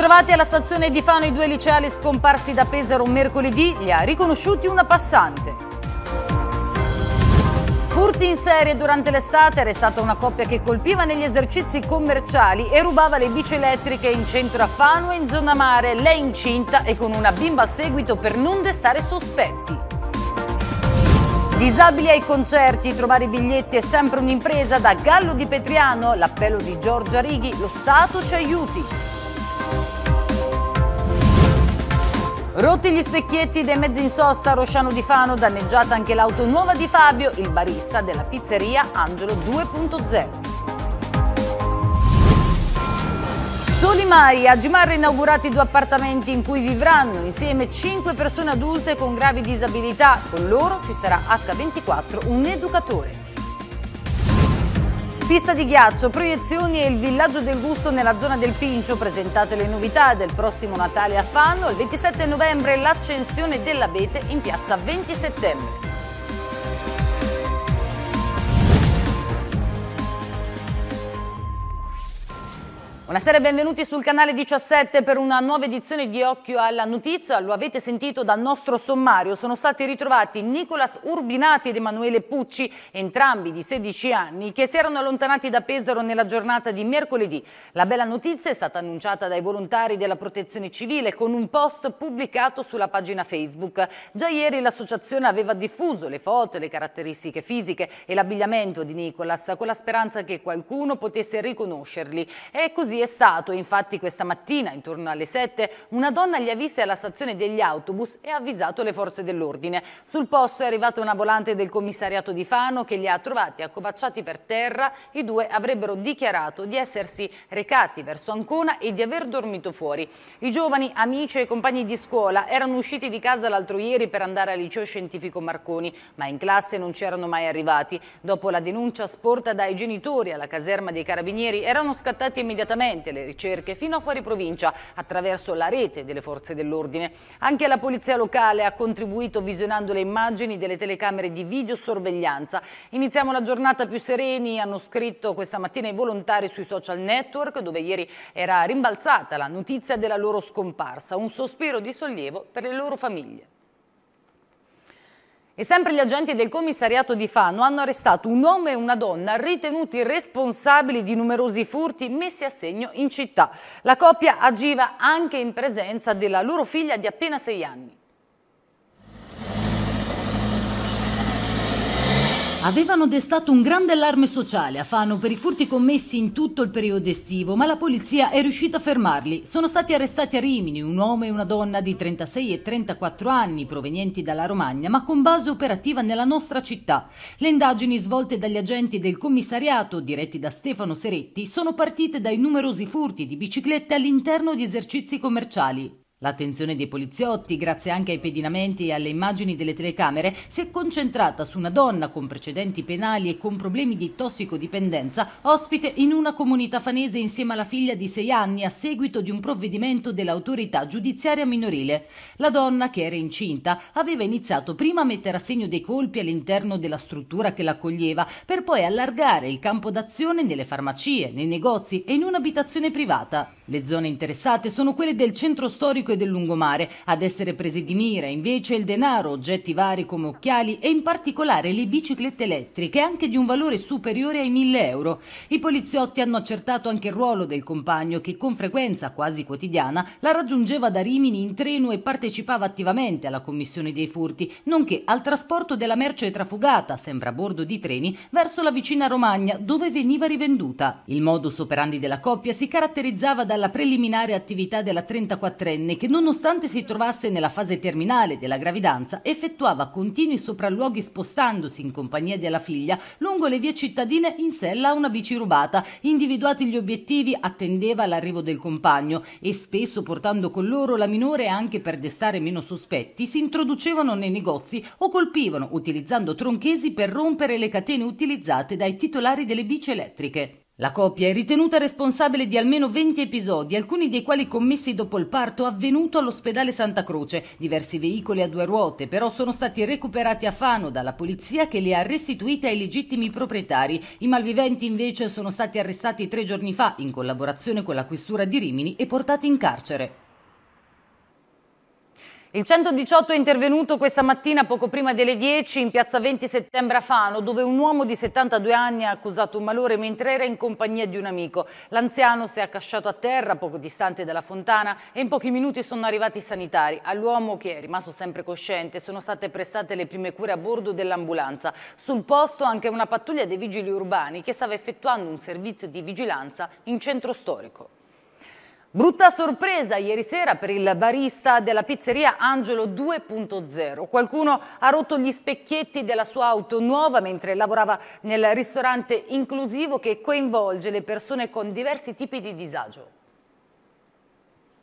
Ritrovati alla stazione di Fano i due liceali scomparsi da Pesaro mercoledì, li ha riconosciuti una passante. Furti in serie durante l'estate, arrestata una coppia che colpiva negli esercizi commerciali e rubava le bici elettriche in centro a Fano e in zona mare, lei incinta e con una bimba a seguito per non destare sospetti. Disabili ai concerti, trovare i biglietti è sempre un'impresa da Gallo di Petriano, l'appello di Giorgia Righi, lo Stato ci aiuti. Rotti gli specchietti dei mezzi in sosta a Rosciano di Fano, danneggiata anche l'auto nuova di Fabio, il barista della pizzeria Angelo 2.0. Soli Solimari, a Gimarra inaugurati due appartamenti in cui vivranno insieme cinque persone adulte con gravi disabilità. Con loro ci sarà H24 un educatore. Pista di ghiaccio, proiezioni e il villaggio del gusto nella zona del Pincio. Presentate le novità del prossimo Natale a Fanno. Il 27 novembre l'accensione dell'abete in piazza 20 settembre. Buonasera e benvenuti sul canale 17 per una nuova edizione di Occhio alla Notizia. Lo avete sentito dal nostro sommario. Sono stati ritrovati Nicolas Urbinati ed Emanuele Pucci, entrambi di 16 anni, che si erano allontanati da Pesaro nella giornata di mercoledì. La bella notizia è stata annunciata dai volontari della Protezione Civile con un post pubblicato sulla pagina Facebook. Già ieri l'associazione aveva diffuso le foto, le caratteristiche fisiche e l'abbigliamento di Nicolas con la speranza che qualcuno potesse riconoscerli. E così è stato, infatti questa mattina, intorno alle 7, una donna li ha viste alla stazione degli autobus e ha avvisato le forze dell'ordine. Sul posto è arrivata una volante del commissariato di Fano che li ha trovati accovacciati per terra. I due avrebbero dichiarato di essersi recati verso Ancona e di aver dormito fuori. I giovani, amici e compagni di scuola erano usciti di casa l'altro ieri per andare al liceo scientifico Marconi, ma in classe non c'erano mai arrivati. Dopo la denuncia sporta dai genitori alla caserma dei carabinieri, erano scattati immediatamente continuamente le ricerche fino a fuori provincia attraverso la rete delle forze dell'ordine. Anche la polizia locale ha contribuito visionando le immagini delle telecamere di videosorveglianza. Iniziamo la giornata più sereni, hanno scritto questa mattina i volontari sui social network dove ieri era rimbalzata la notizia della loro scomparsa. Un sospiro di sollievo per le loro famiglie. E sempre gli agenti del commissariato di Fano hanno arrestato un uomo e una donna ritenuti responsabili di numerosi furti messi a segno in città. La coppia agiva anche in presenza della loro figlia di appena sei anni. Avevano destato un grande allarme sociale a Fano per i furti commessi in tutto il periodo estivo, ma la polizia è riuscita a fermarli. Sono stati arrestati a Rimini un uomo e una donna di 36 e 34 anni, provenienti dalla Romagna, ma con base operativa nella nostra città. Le indagini svolte dagli agenti del commissariato, diretti da Stefano Seretti, sono partite dai numerosi furti di biciclette all'interno di esercizi commerciali. L'attenzione dei poliziotti, grazie anche ai pedinamenti e alle immagini delle telecamere, si è concentrata su una donna con precedenti penali e con problemi di tossicodipendenza, ospite in una comunità fanese insieme alla figlia di sei anni a seguito di un provvedimento dell'autorità giudiziaria minorile. La donna, che era incinta, aveva iniziato prima a mettere a segno dei colpi all'interno della struttura che l'accoglieva, per poi allargare il campo d'azione nelle farmacie, nei negozi e in un'abitazione privata. Le zone interessate sono quelle del centro storico e del lungomare. Ad essere presi di mira invece il denaro, oggetti vari come occhiali e in particolare le biciclette elettriche, anche di un valore superiore ai 1000 euro. I poliziotti hanno accertato anche il ruolo del compagno che con frequenza quasi quotidiana la raggiungeva da Rimini in treno e partecipava attivamente alla commissione dei furti, nonché al trasporto della merce trafugata, sempre a bordo di treni, verso la vicina Romagna dove veniva rivenduta. Il modus operandi della coppia si caratterizzava dalla preliminare attività della 34enne che nonostante si trovasse nella fase terminale della gravidanza effettuava continui sopralluoghi spostandosi in compagnia della figlia lungo le vie cittadine in sella a una bici rubata, individuati gli obiettivi attendeva l'arrivo del compagno e spesso portando con loro la minore anche per destare meno sospetti si introducevano nei negozi o colpivano utilizzando tronchesi per rompere le catene utilizzate dai titolari delle bici elettriche. La coppia è ritenuta responsabile di almeno 20 episodi, alcuni dei quali commessi dopo il parto avvenuto all'ospedale Santa Croce. Diversi veicoli a due ruote però sono stati recuperati a Fano dalla polizia che li ha restituiti ai legittimi proprietari. I malviventi invece sono stati arrestati tre giorni fa in collaborazione con la questura di Rimini e portati in carcere. Il 118 è intervenuto questa mattina poco prima delle 10 in piazza 20 settembre a Fano dove un uomo di 72 anni ha accusato un malore mentre era in compagnia di un amico. L'anziano si è accasciato a terra poco distante dalla fontana e in pochi minuti sono arrivati i sanitari. All'uomo che è rimasto sempre cosciente sono state prestate le prime cure a bordo dell'ambulanza. Sul posto anche una pattuglia dei vigili urbani che stava effettuando un servizio di vigilanza in centro storico. Brutta sorpresa ieri sera per il barista della pizzeria Angelo 2.0. Qualcuno ha rotto gli specchietti della sua auto nuova mentre lavorava nel ristorante inclusivo che coinvolge le persone con diversi tipi di disagio.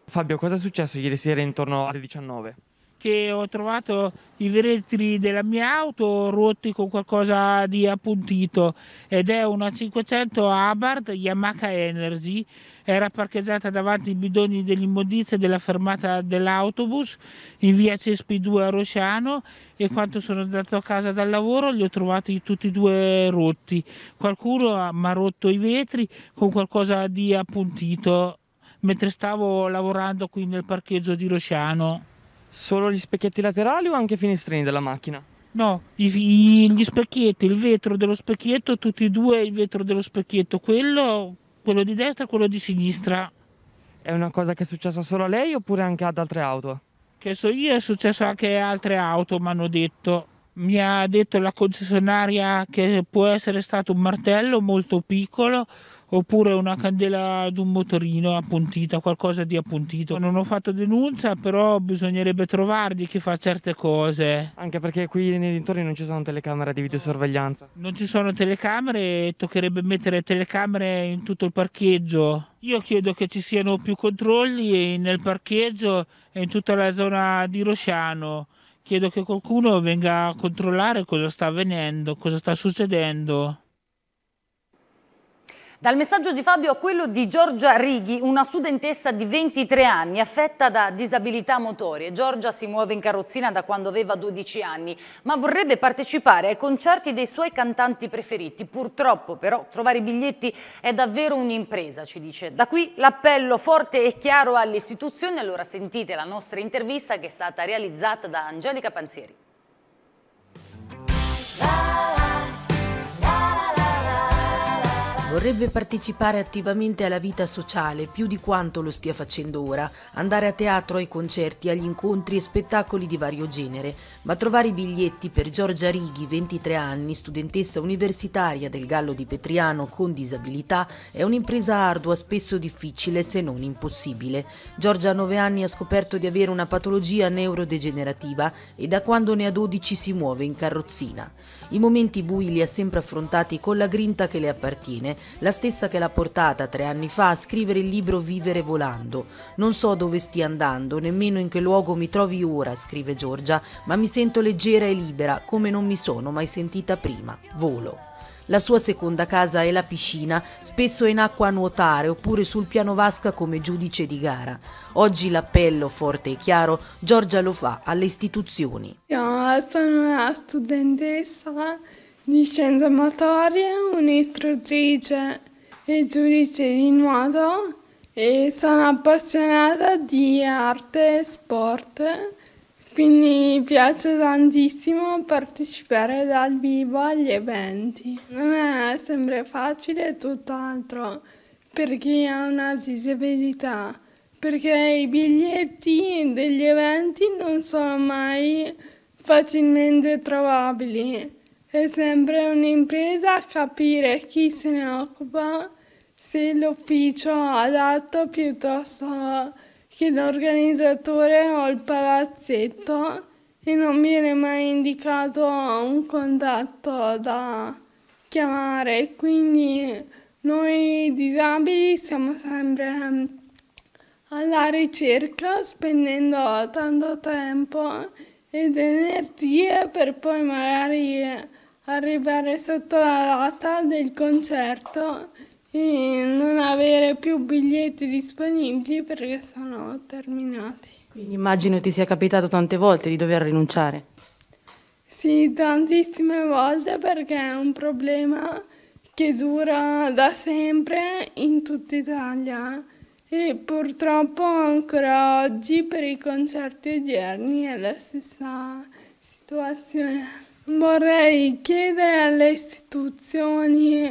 Fabio, cosa è successo ieri sera intorno alle 19? che ho trovato i vetri della mia auto rotti con qualcosa di appuntito ed è una 500 Abarth Yamaha Energy era parcheggiata davanti ai bidoni dell'immondizia della fermata dell'autobus in via Cespi 2 a Rosciano e quando sono andato a casa dal lavoro li ho trovati tutti e due rotti qualcuno mi ha rotto i vetri con qualcosa di appuntito mentre stavo lavorando qui nel parcheggio di Rosciano Solo gli specchietti laterali o anche i finestrini della macchina? No, i, gli specchietti, il vetro dello specchietto, tutti e due il vetro dello specchietto, quello, quello di destra e quello di sinistra. È una cosa che è successa solo a lei oppure anche ad altre auto? Che so io è successo anche a altre auto, mi hanno detto. Mi ha detto la concessionaria che può essere stato un martello molto piccolo, oppure una candela un motorino appuntita, qualcosa di appuntito. Non ho fatto denuncia, però bisognerebbe trovarli chi fa certe cose. Anche perché qui nei dintorni non ci sono telecamere di videosorveglianza. Non ci sono telecamere, toccherebbe mettere telecamere in tutto il parcheggio. Io chiedo che ci siano più controlli nel parcheggio e in tutta la zona di Rosciano. Chiedo che qualcuno venga a controllare cosa sta avvenendo, cosa sta succedendo. Dal messaggio di Fabio a quello di Giorgia Righi, una studentessa di 23 anni affetta da disabilità motorie. Giorgia si muove in carrozzina da quando aveva 12 anni, ma vorrebbe partecipare ai concerti dei suoi cantanti preferiti. Purtroppo però trovare i biglietti è davvero un'impresa, ci dice. Da qui l'appello forte e chiaro alle istituzioni. Allora sentite la nostra intervista che è stata realizzata da Angelica Panzieri. vorrebbe partecipare attivamente alla vita sociale più di quanto lo stia facendo ora, andare a teatro, ai concerti, agli incontri e spettacoli di vario genere, ma trovare i biglietti per Giorgia Righi, 23 anni, studentessa universitaria del Gallo di Petriano con disabilità, è un'impresa ardua, spesso difficile se non impossibile. Giorgia a 9 anni ha scoperto di avere una patologia neurodegenerativa e da quando ne ha 12 si muove in carrozzina. I momenti bui li ha sempre affrontati con la grinta che le appartiene, la stessa che l'ha portata tre anni fa a scrivere il libro Vivere volando. Non so dove stia andando, nemmeno in che luogo mi trovi ora, scrive Giorgia, ma mi sento leggera e libera, come non mi sono mai sentita prima. Volo. La sua seconda casa è la piscina, spesso in acqua a nuotare oppure sul piano vasca come giudice di gara. Oggi l'appello, forte e chiaro, Giorgia lo fa alle istituzioni. Io sono una studentessa di scienze motorie, un'istruttrice e giudice di nuoto e sono appassionata di arte e sport quindi mi piace tantissimo partecipare dal vivo agli eventi. Non è sempre facile, tutt'altro per chi ha una disabilità, perché i biglietti degli eventi non sono mai facilmente trovabili. È sempre un'impresa capire chi se ne occupa, se l'ufficio adatto piuttosto che l'organizzatore o il palazzetto e non viene mai indicato un contatto da chiamare, quindi noi disabili siamo sempre ehm, alla ricerca spendendo tanto tempo ed energie per poi magari arrivare sotto la data del concerto e non avere più biglietti disponibili perché sono terminati. Quindi immagino ti sia capitato tante volte di dover rinunciare. Sì, tantissime volte perché è un problema che dura da sempre in tutta Italia e purtroppo ancora oggi per i concerti odierni è la stessa situazione. Vorrei chiedere alle istituzioni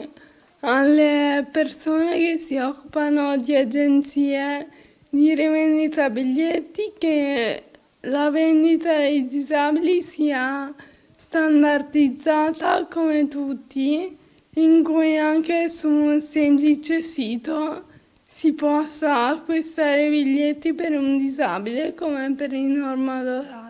alle persone che si occupano di agenzie di rivendita biglietti che la vendita dei disabili sia standardizzata come tutti, in cui anche su un semplice sito si possa acquistare biglietti per un disabile come per il normale.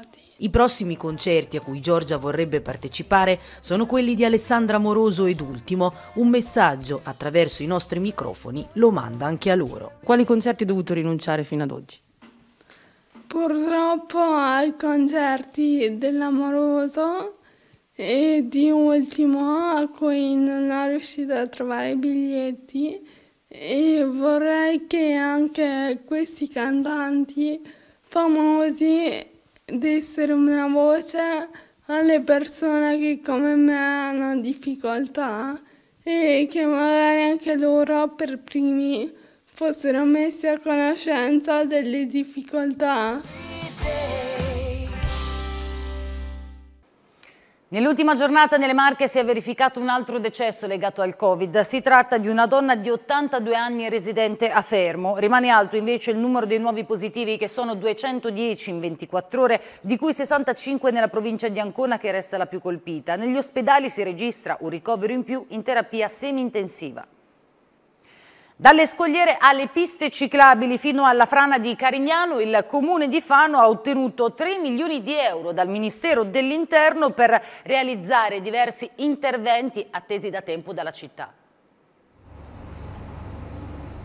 I prossimi concerti a cui Giorgia vorrebbe partecipare sono quelli di Alessandra Moroso ed ultimo, un messaggio attraverso i nostri microfoni lo manda anche a loro. Quali concerti hai dovuto rinunciare fino ad oggi? Purtroppo ai concerti dell'Amoroso e di ultimo a cui non ho riuscito a trovare i biglietti e vorrei che anche questi cantanti famosi dessero una voce alle persone che come me hanno difficoltà e che magari anche loro per primi fossero messi a conoscenza delle difficoltà. Nell'ultima giornata nelle Marche si è verificato un altro decesso legato al Covid. Si tratta di una donna di 82 anni residente a Fermo. Rimane alto invece il numero dei nuovi positivi che sono 210 in 24 ore, di cui 65 nella provincia di Ancona che resta la più colpita. Negli ospedali si registra un ricovero in più in terapia semi-intensiva. Dalle scogliere alle piste ciclabili fino alla frana di Carignano, il comune di Fano ha ottenuto 3 milioni di euro dal Ministero dell'Interno per realizzare diversi interventi attesi da tempo dalla città.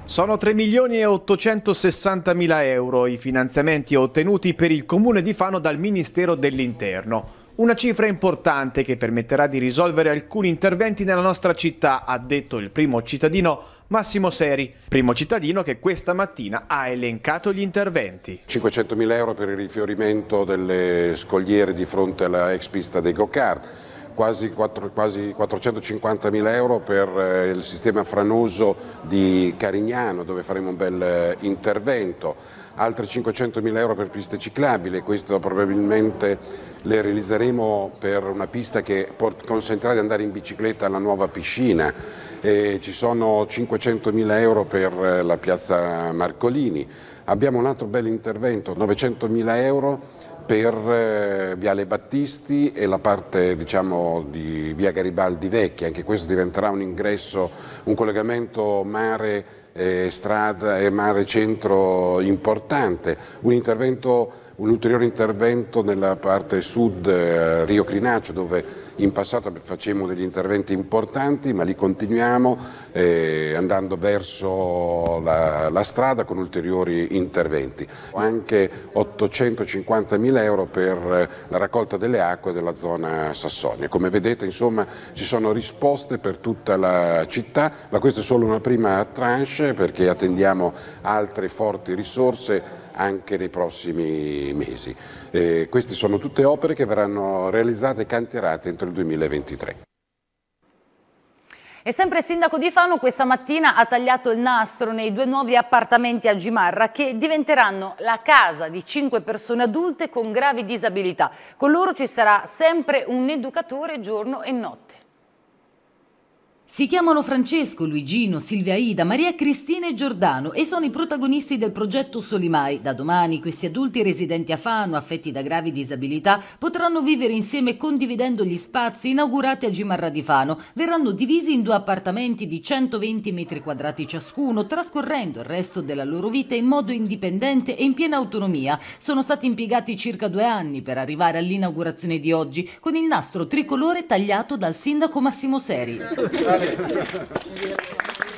Sono 3 milioni e 860 mila euro i finanziamenti ottenuti per il comune di Fano dal Ministero dell'Interno. Una cifra importante che permetterà di risolvere alcuni interventi nella nostra città, ha detto il primo cittadino Massimo Seri, primo cittadino che questa mattina ha elencato gli interventi. 500.000 euro per il rifiorimento delle scogliere di fronte alla ex pista dei go-kart, quasi, quasi 450.000 euro per eh, il sistema franoso di Carignano dove faremo un bel eh, intervento altri 500.000 euro per piste ciclabili, questo probabilmente le realizzeremo per una pista che consentirà di andare in bicicletta alla nuova piscina, e ci sono 500.000 euro per eh, la piazza Marcolini, abbiamo un altro bel intervento, 900.000 euro per eh, Viale Battisti e la parte diciamo, di via Garibaldi Vecchia, anche questo diventerà un ingresso, un collegamento mare eh, strada e mare centro importante, un intervento un ulteriore intervento nella parte sud eh, Rio Crinaccio dove in passato facevamo degli interventi importanti ma li continuiamo eh, andando verso la, la, strada con ulteriori interventi. Anche 850 mila euro per eh, la raccolta delle acque della zona Sassonia. Come vedete insomma ci sono risposte per tutta la città ma questa è solo una prima tranche perché attendiamo altre forti risorse anche nei prossimi mesi. Eh, queste sono tutte opere che verranno realizzate e cantierate entro il 2023. E sempre il sindaco di Fano questa mattina ha tagliato il nastro nei due nuovi appartamenti a Gimarra che diventeranno la casa di cinque persone adulte con gravi disabilità. Con loro ci sarà sempre un educatore giorno e notte. Si chiamano Francesco, Luigino, Silvia Ida, Maria Cristina e Giordano e sono i protagonisti del progetto Solimai. Da domani questi adulti residenti a Fano, affetti da gravi disabilità, potranno vivere insieme condividendo gli spazi inaugurati a Gimarra di Fano. Verranno divisi in due appartamenti di 120 metri quadrati ciascuno, trascorrendo il resto della loro vita in modo indipendente e in piena autonomia. Sono stati impiegati circa due anni per arrivare all'inaugurazione di oggi, con il nastro tricolore tagliato dal sindaco Massimo Seri. Thank you.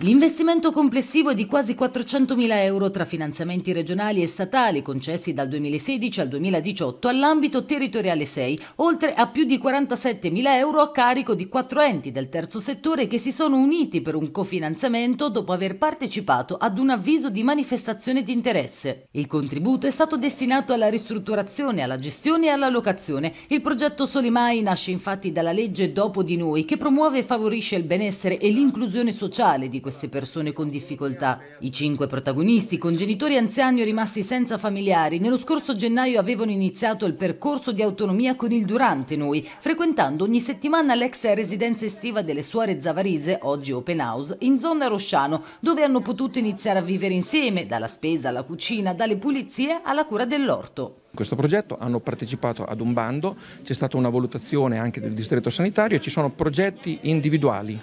L'investimento complessivo è di quasi 400.000 euro tra finanziamenti regionali e statali concessi dal 2016 al 2018 all'ambito territoriale 6, oltre a più di 47.000 euro a carico di quattro enti del terzo settore che si sono uniti per un cofinanziamento dopo aver partecipato ad un avviso di manifestazione di interesse. Il contributo è stato destinato alla ristrutturazione, alla gestione e alla locazione. Il progetto Solimai nasce infatti dalla legge Dopo di noi che promuove e favorisce il benessere e l'inclusione sociale di queste persone con difficoltà. I cinque protagonisti, con genitori anziani o rimasti senza familiari, nello scorso gennaio avevano iniziato il percorso di autonomia con il Durante Noi, frequentando ogni settimana l'ex residenza estiva delle suore Zavarise, oggi open house, in zona Rosciano, dove hanno potuto iniziare a vivere insieme, dalla spesa alla cucina, dalle pulizie alla cura dell'orto. In questo progetto hanno partecipato ad un bando, c'è stata una valutazione anche del distretto sanitario, e ci sono progetti individuali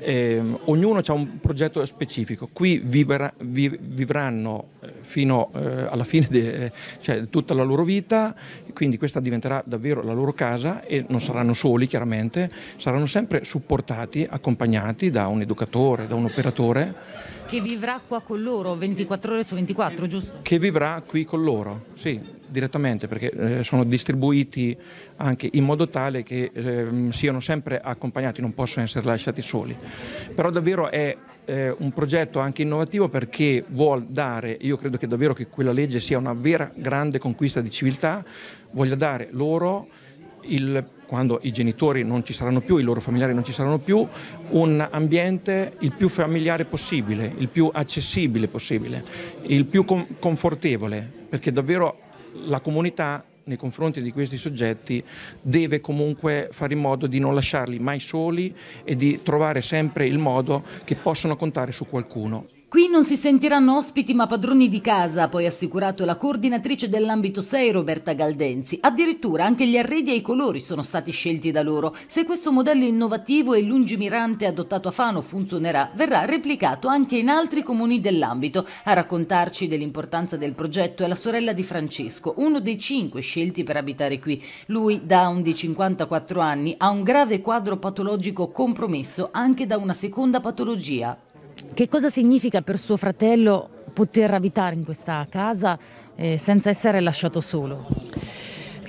eh, ognuno ha un progetto specifico, qui vivrà, vi, vivranno eh, fino eh, alla fine di eh, cioè, tutta la loro vita, quindi questa diventerà davvero la loro casa e non saranno soli chiaramente, saranno sempre supportati, accompagnati da un educatore, da un operatore che vivrà qua con loro 24 ore su 24, giusto? Che vivrà qui con loro, sì, direttamente, perché eh, sono distribuiti anche in modo tale che ehm, siano sempre accompagnati, non possono essere lasciati soli. Però davvero è eh, un progetto anche innovativo perché vuol dare, io credo che davvero che quella legge sia una vera grande conquista di civiltà, voglia dare loro il quando i genitori non ci saranno più, i loro familiari non ci saranno più, un ambiente il più familiare possibile, il più accessibile possibile, il più confortevole, perché davvero la comunità nei confronti di questi soggetti deve comunque fare in modo di non lasciarli mai soli e di trovare sempre il modo che possano contare su qualcuno. Qui non si sentiranno ospiti ma padroni di casa, ha poi assicurato la coordinatrice dell'ambito 6 Roberta Galdenzi. Addirittura anche gli arredi e i colori sono stati scelti da loro. Se questo modello innovativo e lungimirante adottato a Fano funzionerà, verrà replicato anche in altri comuni dell'ambito. A raccontarci dell'importanza del progetto è la sorella di Francesco, uno dei cinque scelti per abitare qui. Lui, down di 54 anni, ha un grave quadro patologico compromesso anche da una seconda patologia, che cosa significa per suo fratello poter abitare in questa casa eh, senza essere lasciato solo?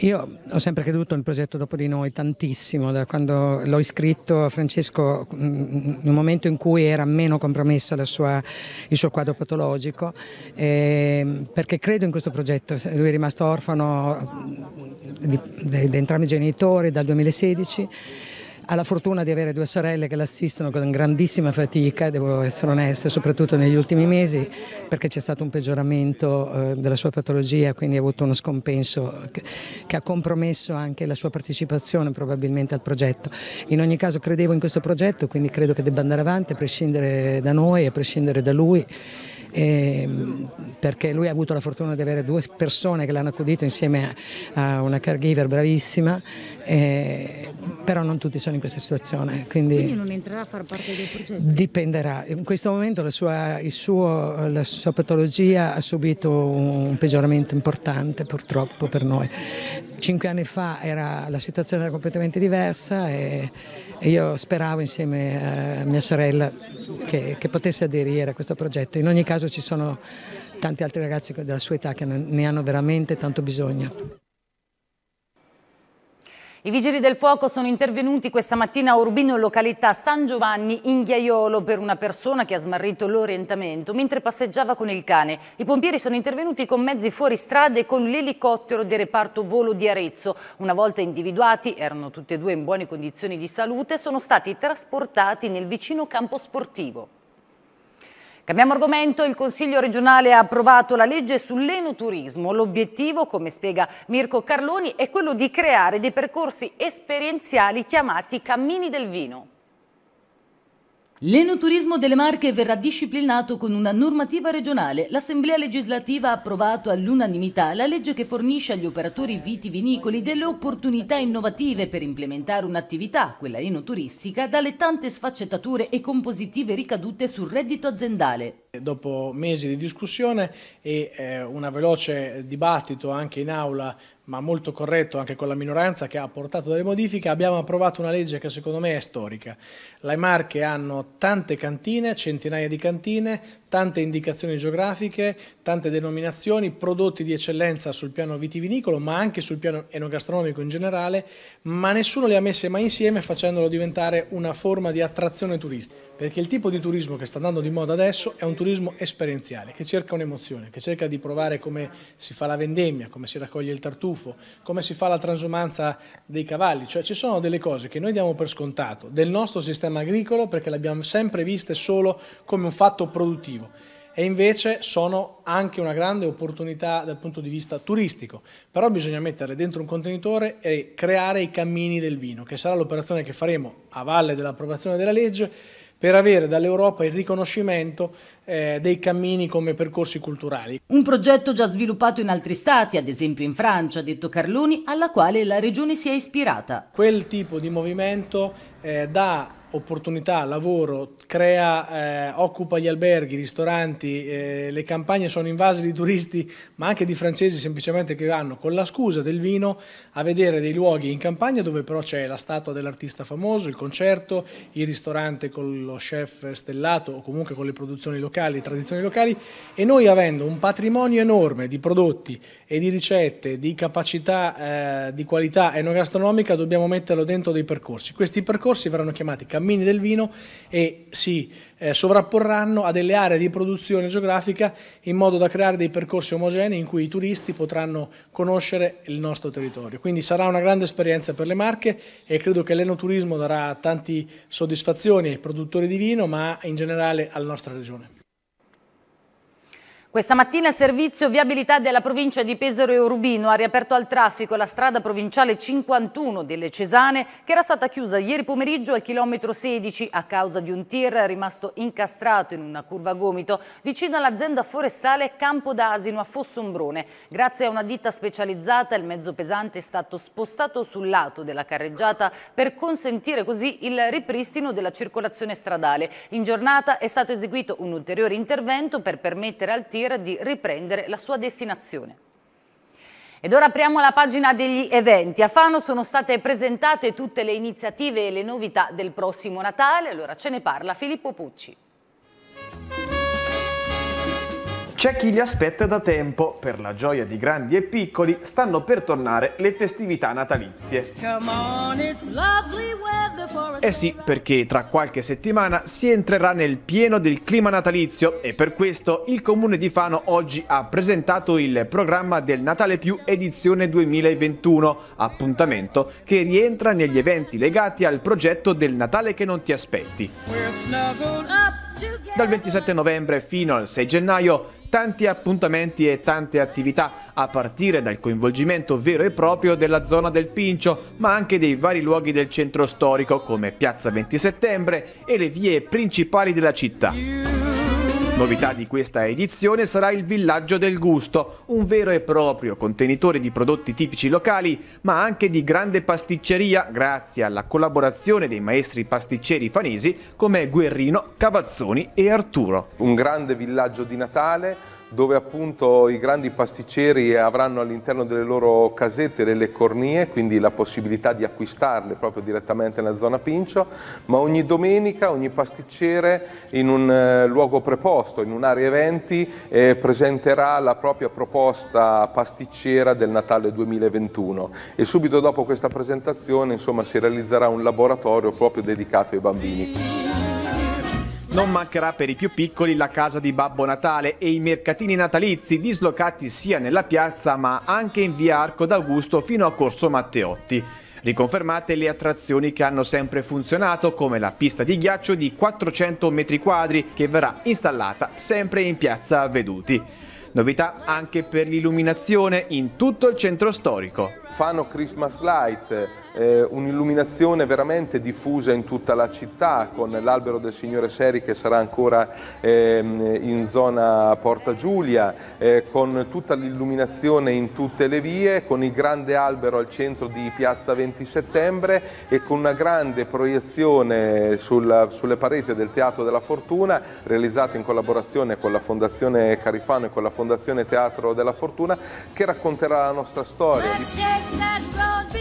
Io ho sempre creduto nel progetto Dopo di noi tantissimo, da quando l'ho iscritto a Francesco, in mm, mm, un momento in cui era meno compromesso sua, il suo quadro patologico, eh, perché credo in questo progetto, lui è rimasto orfano mm, da entrambi i genitori dal 2016 ha la fortuna di avere due sorelle che l'assistono con grandissima fatica, devo essere onesta, soprattutto negli ultimi mesi, perché c'è stato un peggioramento eh, della sua patologia, quindi ha avuto uno scompenso che ha compromesso anche la sua partecipazione probabilmente al progetto. In ogni caso credevo in questo progetto, quindi credo che debba andare avanti a prescindere da noi, a prescindere da lui. Ehm, perché lui ha avuto la fortuna di avere due persone che l'hanno accudito insieme a una caregiver bravissima, eh, però non tutti sono in questa situazione. Quindi, quindi non entrerà a far parte del progetto? Dipenderà. In questo momento la sua, suo, la sua patologia ha subito un peggioramento importante purtroppo per noi cinque anni fa era, la situazione era completamente diversa e, e io speravo insieme a mia sorella che, che, potesse aderire a questo progetto. In ogni caso ci sono tanti altri ragazzi della sua età che ne hanno veramente tanto bisogno. I vigili del fuoco sono intervenuti questa mattina a Urbino, località San Giovanni, in Ghiaiolo, per una persona che ha smarrito l'orientamento mentre passeggiava con il cane. I pompieri sono intervenuti con mezzi fuoristrada e con l'elicottero del reparto volo di Arezzo. Una volta individuati, erano tutti e due in buone condizioni di salute, sono stati trasportati nel vicino campo sportivo. Cambiamo argomento, il Consiglio regionale ha approvato la legge sull'enoturismo. L'obiettivo, come spiega Mirko Carloni, è quello di creare dei percorsi esperienziali chiamati Cammini del Vino. L'enoturismo delle Marche verrà disciplinato con una normativa regionale. L'Assemblea legislativa ha approvato all'unanimità la legge che fornisce agli operatori vitivinicoli delle opportunità innovative per implementare un'attività, quella enoturistica, dalle tante sfaccettature e compositive ricadute sul reddito aziendale. Dopo mesi di discussione e eh, un veloce dibattito anche in aula ma molto corretto anche con la minoranza che ha portato delle modifiche, abbiamo approvato una legge che secondo me è storica. Le Marche hanno tante cantine, centinaia di cantine, tante indicazioni geografiche, tante denominazioni, prodotti di eccellenza sul piano vitivinicolo, ma anche sul piano enogastronomico in generale, ma nessuno le ha messe mai insieme facendolo diventare una forma di attrazione turistica perché il tipo di turismo che sta andando di moda adesso è un turismo esperienziale, che cerca un'emozione, che cerca di provare come si fa la vendemmia, come si raccoglie il tartufo, come si fa la transumanza dei cavalli, cioè ci sono delle cose che noi diamo per scontato del nostro sistema agricolo perché le abbiamo sempre viste solo come un fatto produttivo e invece sono anche una grande opportunità dal punto di vista turistico. Però bisogna metterle dentro un contenitore e creare i cammini del vino, che sarà l'operazione che faremo a valle dell'approvazione della legge per avere dall'Europa il riconoscimento eh, dei cammini come percorsi culturali. Un progetto già sviluppato in altri stati, ad esempio in Francia, ha detto Carloni, alla quale la regione si è ispirata. Quel tipo di movimento eh, dà opportunità, lavoro, crea, eh, occupa gli alberghi, i ristoranti, eh, le campagne sono invase di turisti ma anche di francesi semplicemente che vanno con la scusa del vino a vedere dei luoghi in campagna dove però c'è la statua dell'artista famoso, il concerto, il ristorante con lo chef stellato o comunque con le produzioni locali, tradizioni locali e noi avendo un patrimonio enorme di prodotti e di ricette, di capacità eh, di qualità enogastronomica dobbiamo metterlo dentro dei percorsi. Questi percorsi verranno chiamati cammini del vino e si eh, sovrapporranno a delle aree di produzione geografica in modo da creare dei percorsi omogenei in cui i turisti potranno conoscere il nostro territorio. Quindi sarà una grande esperienza per le Marche e credo che l'enoturismo darà tante soddisfazioni ai produttori di vino ma in generale alla nostra regione. Questa mattina il servizio viabilità della provincia di Pesaro e Urbino ha riaperto al traffico la strada provinciale 51 delle Cesane che era stata chiusa ieri pomeriggio al chilometro 16 a causa di un tir rimasto incastrato in una curva gomito vicino all'azienda forestale Campo d'Asino a Fossombrone. Grazie a una ditta specializzata il mezzo pesante è stato spostato sul lato della carreggiata per consentire così il ripristino della circolazione stradale. In giornata è stato eseguito un ulteriore intervento per permettere al tir spera di riprendere la sua destinazione. Ed ora apriamo la pagina degli eventi. A Fano sono state presentate tutte le iniziative e le novità del prossimo Natale, allora ce ne parla Filippo Pucci. C'è chi li aspetta da tempo, per la gioia di grandi e piccoli stanno per tornare le festività natalizie. Eh sì, perché tra qualche settimana si entrerà nel pieno del clima natalizio e per questo il comune di Fano oggi ha presentato il programma del Natale più edizione 2021, appuntamento che rientra negli eventi legati al progetto del Natale che non ti aspetti. We're dal 27 novembre fino al 6 gennaio tanti appuntamenti e tante attività, a partire dal coinvolgimento vero e proprio della zona del Pincio, ma anche dei vari luoghi del centro storico come Piazza 20 Settembre e le vie principali della città. Novità di questa edizione sarà il Villaggio del Gusto, un vero e proprio contenitore di prodotti tipici locali, ma anche di grande pasticceria grazie alla collaborazione dei maestri pasticceri fanesi come Guerrino, Cavazzoni e Arturo. Un grande villaggio di Natale dove appunto i grandi pasticceri avranno all'interno delle loro casette delle cornie, quindi la possibilità di acquistarle proprio direttamente nella zona Pincio, ma ogni domenica ogni pasticcere in un eh, luogo preposto, in un'area eventi, eh, presenterà la propria proposta pasticcera del Natale 2021 e subito dopo questa presentazione insomma, si realizzerà un laboratorio proprio dedicato ai bambini. Non mancherà per i più piccoli la casa di Babbo Natale e i mercatini natalizi dislocati sia nella piazza ma anche in via Arco d'Augusto fino a Corso Matteotti. Riconfermate le attrazioni che hanno sempre funzionato come la pista di ghiaccio di 400 metri quadri che verrà installata sempre in piazza Veduti. Novità anche per l'illuminazione in tutto il centro storico. Fano Christmas Light, eh, un'illuminazione veramente diffusa in tutta la città con l'albero del Signore Seri che sarà ancora ehm, in zona Porta Giulia, eh, con tutta l'illuminazione in tutte le vie, con il grande albero al centro di Piazza 20 Settembre e con una grande proiezione sul, sulle pareti del Teatro della Fortuna realizzata in collaborazione con la Fondazione Carifano e con la Fondazione Fondazione Teatro della Fortuna che racconterà la nostra storia.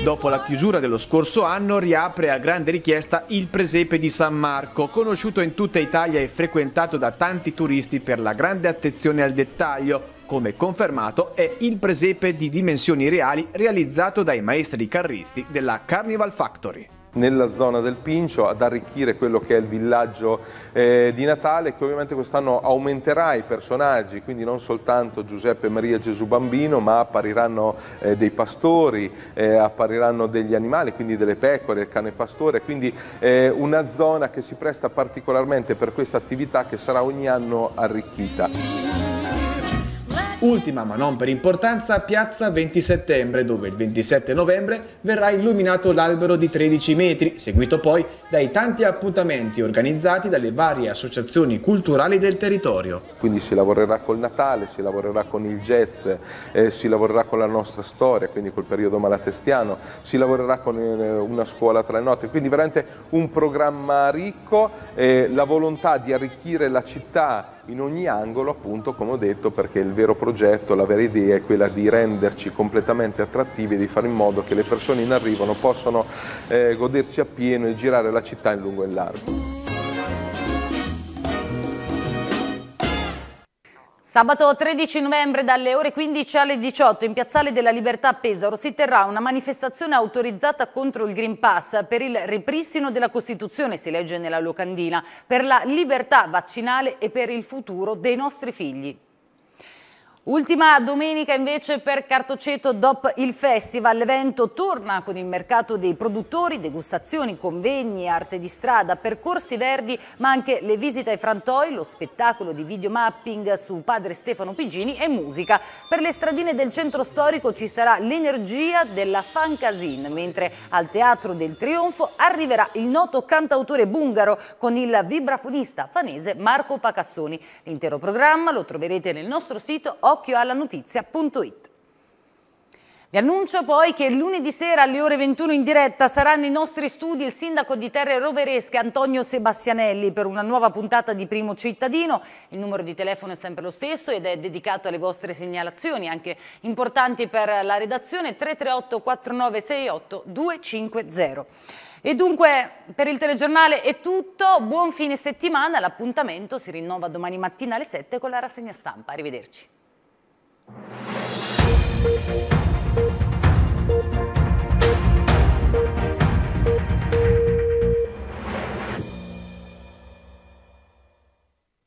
Dopo la chiusura dello scorso anno riapre a grande richiesta il presepe di San Marco, conosciuto in tutta Italia e frequentato da tanti turisti per la grande attenzione al dettaglio, come confermato è il presepe di dimensioni reali realizzato dai maestri carristi della Carnival Factory nella zona del Pincio ad arricchire quello che è il villaggio eh, di Natale che ovviamente quest'anno aumenterà i personaggi, quindi non soltanto Giuseppe Maria Gesù Bambino ma appariranno eh, dei pastori, eh, appariranno degli animali, quindi delle pecore, il cane pastore, quindi eh, una zona che si presta particolarmente per questa attività che sarà ogni anno arricchita. Ultima, ma non per importanza, piazza 20 settembre, dove il 27 novembre verrà illuminato l'albero di 13 metri, seguito poi dai tanti appuntamenti organizzati dalle varie associazioni culturali del territorio. Quindi si lavorerà col Natale, si lavorerà con il jazz, eh, si lavorerà con la nostra storia, quindi col periodo malatestiano, si lavorerà con eh, una scuola tra le note, quindi veramente un programma ricco, eh, la volontà di arricchire la città in ogni angolo appunto come ho detto perché il vero progetto, la vera idea è quella di renderci completamente attrattivi e di fare in modo che le persone in arrivo possano eh, goderci appieno e girare la città in lungo e in largo. Sabato 13 novembre dalle ore 15 alle 18 in Piazzale della Libertà a Pesaro si terrà una manifestazione autorizzata contro il Green Pass per il ripristino della Costituzione, si legge nella locandina, per la libertà vaccinale e per il futuro dei nostri figli. Ultima domenica invece per Cartoceto DOP il Festival. L'evento torna con il mercato dei produttori, degustazioni, convegni, arte di strada, percorsi verdi, ma anche le visite ai frantoi, lo spettacolo di videomapping su padre Stefano Pigini e musica. Per le stradine del centro storico ci sarà l'energia della Fancasin, mentre al Teatro del Trionfo arriverà il noto cantautore bungaro con il vibrafonista fanese Marco Pacassoni. L'intero programma lo troverete nel nostro sito occhioallanotizia.it. Vi annuncio poi che lunedì sera alle ore 21 in diretta sarà nei nostri studi il sindaco di Terre Roveresche Antonio Sebastianelli per una nuova puntata di Primo Cittadino. Il numero di telefono è sempre lo stesso ed è dedicato alle vostre segnalazioni, anche importanti per la redazione 338 4968 250. E dunque per il telegiornale è tutto, buon fine settimana, l'appuntamento si rinnova domani mattina alle 7 con la rassegna stampa. Arrivederci. you